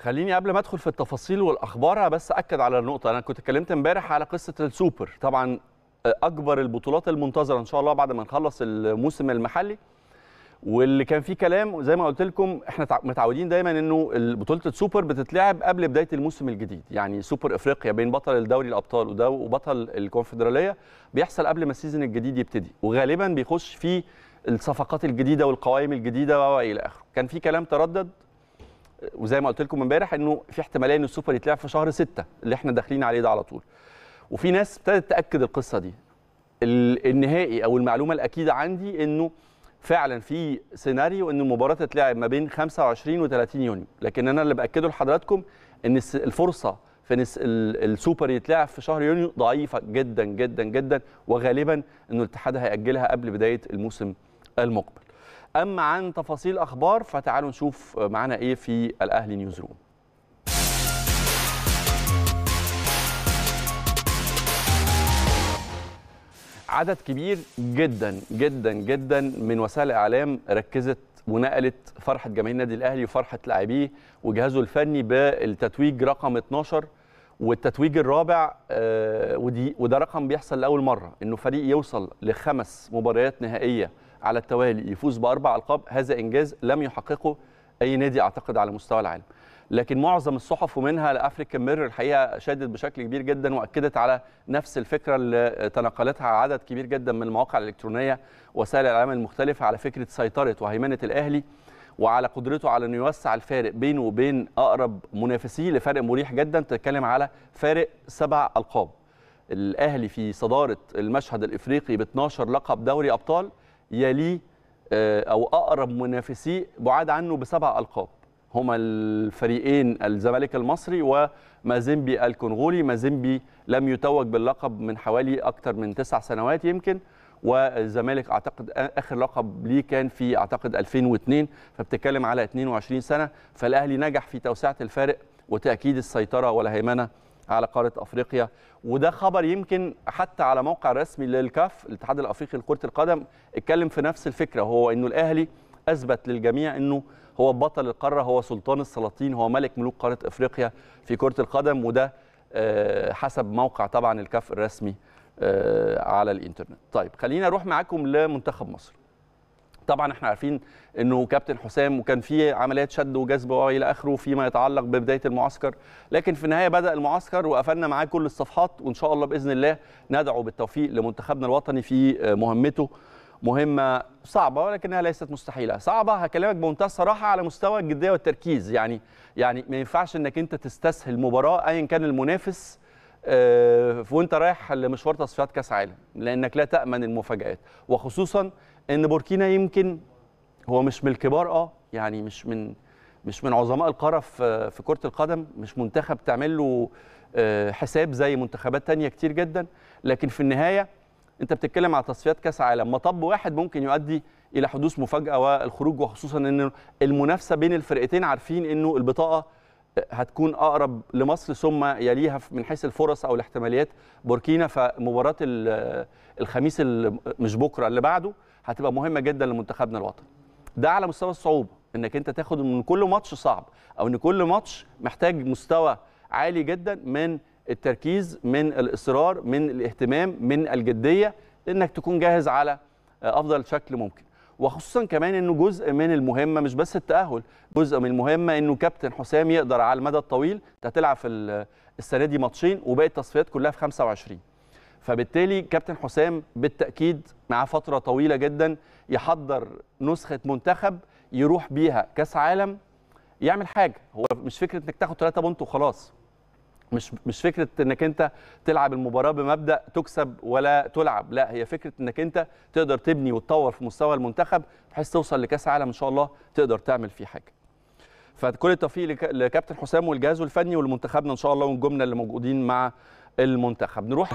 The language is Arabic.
خليني قبل ما ادخل في التفاصيل والاخبار بس اكد على النقطه انا كنت اتكلمت امبارح على قصه السوبر طبعا آه، اكبر البطولات المنتظره ان شاء الله بعد ما نخلص الموسم المحلي واللي كان فيه كلام زي ما قلت لكم احنا متعودين دايما انه بطوله السوبر بتتلعب قبل بدايه الموسم الجديد يعني سوبر افريقيا بين بطل الدوري الابطال وبطل الكونفدراليه بيحصل قبل ما السيزون الجديد يبتدي وغالبا بيخش فيه الصفقات الجديده والقوائم الجديده والى اخره كان في كلام تردد وزي ما قلت لكم امبارح انه في احتماليه ان السوبر يتلعب في شهر 6 اللي احنا داخلين عليه ده على طول وفي ناس ابتدت تاكد القصه دي النهائي او المعلومه الاكيده عندي انه فعلا في سيناريو ان المباراه تتلعب ما بين 25 و30 يونيو لكن انا اللي باكده لحضراتكم ان الفرصه في ان السوبر يتلعب في شهر يونيو ضعيفه جدا جدا جدا وغالبا انه الاتحاد هياجلها قبل بدايه الموسم المقبل أما عن تفاصيل اخبار فتعالوا نشوف معانا إيه في الأهلي نيوز روم عدد كبير جدا جدا جدا من وسائل الاعلام ركزت ونقلت فرحه جماهير النادي الاهلي وفرحه لاعبيه وجهازه الفني بالتتويج رقم 12 والتتويج الرابع آه، ودي وده رقم بيحصل لاول مره انه فريق يوصل لخمس مباريات نهائيه على التوالي يفوز باربع القاب هذا انجاز لم يحققه اي نادي اعتقد على مستوى العالم لكن معظم الصحف ومنها الافريكان ميرور الحقيقه شدت بشكل كبير جدا واكدت على نفس الفكره اللي تناقلتها عدد كبير جدا من المواقع الالكترونيه وسائل الاعلام المختلفه على فكره سيطره وهيمنه الاهلي وعلى قدرته على انه يوسع الفارق بينه وبين اقرب منافسيه لفرق مريح جدا تتكلم على فارق سبع القاب الاهلي في صداره المشهد الافريقي ب 12 لقب دوري ابطال يليه آه، او اقرب منافسيه بعاد عنه بسبع القاب هما الفريقين الزمالك المصري ومازيمبي الكونغولي مازيمبي لم يتوج باللقب من حوالي اكثر من تسع سنوات يمكن والزمالك اعتقد اخر لقب ليه كان في اعتقد 2002 فبتتكلم على 22 سنه فالاهلي نجح في توسعه الفارق وتاكيد السيطره والهيمنه على قاره افريقيا وده خبر يمكن حتى على موقع رسمي للكاف الاتحاد الافريقي لكره القدم اتكلم في نفس الفكره هو انه الاهلي اثبت للجميع انه هو بطل القاره هو سلطان السلاطين هو ملك ملوك قاره افريقيا في كره القدم وده آه، حسب موقع طبعا الكاف الرسمي آه، على الانترنت طيب خلينا اروح معاكم لمنتخب مصر طبعا احنا عارفين انه كابتن حسام وكان في عمليات شد وجذب والى اخره فيما يتعلق ببدايه المعسكر لكن في النهايه بدا المعسكر وقفلنا معاه كل الصفحات وان شاء الله باذن الله ندعو بالتوفيق لمنتخبنا الوطني في آه، مهمته مهمه صعبه ولكنها ليست مستحيله صعبه هكلمك بمنتهى الصراحه على مستوى الجديه والتركيز يعني يعني ما ينفعش انك انت تستسهل مباراه ايا كان المنافس آه، وانت رايح لمشوار تصفيات كاس عالم لانك لا تامن المفاجات وخصوصا ان بوركينا يمكن هو مش من الكبار اه يعني مش من مش من عظماء القاره في في كره القدم مش منتخب تعمل له آه، حساب زي منتخبات تانية كتير جدا لكن في النهايه انت بتتكلم على تصفيات كاس عالم مطب واحد ممكن يؤدي الى حدوث مفاجاه والخروج وخصوصا ان المنافسه بين الفرقتين عارفين انه البطاقه هتكون اقرب لمصر ثم يليها من حيث الفرص او الاحتماليات بوركينا فمباراه الخميس مش بكره اللي بعده هتبقى مهمه جدا لمنتخبنا الوطني ده على مستوى الصعوبه انك انت تاخد من كل ماتش صعب او ان كل ماتش محتاج مستوى عالي جدا من التركيز من الاصرار من الاهتمام من الجديه انك تكون جاهز على افضل شكل ممكن وخصوصا كمان انه جزء من المهمه مش بس التاهل جزء من المهمه انه كابتن حسام يقدر على المدى الطويل انت هتلعب في السنه دي ماتشين وباقي التصفيات كلها في 25 فبالتالي كابتن حسام بالتاكيد مع فتره طويله جدا يحضر نسخه منتخب يروح بيها كاس عالم يعمل حاجه هو مش فكره انك تاخد 3 بونت وخلاص مش مش فكره انك انت تلعب المباراه بمبدا تكسب ولا تلعب لا هي فكره انك انت تقدر تبني وتطور في مستوى المنتخب بحيث توصل لكاس عالم ان شاء الله تقدر تعمل فيه حاجه فكل التوفيق لكابتن حسام والجهاز الفني ولمنتخبنا ان شاء الله والجمله اللي موجودين مع المنتخب نروح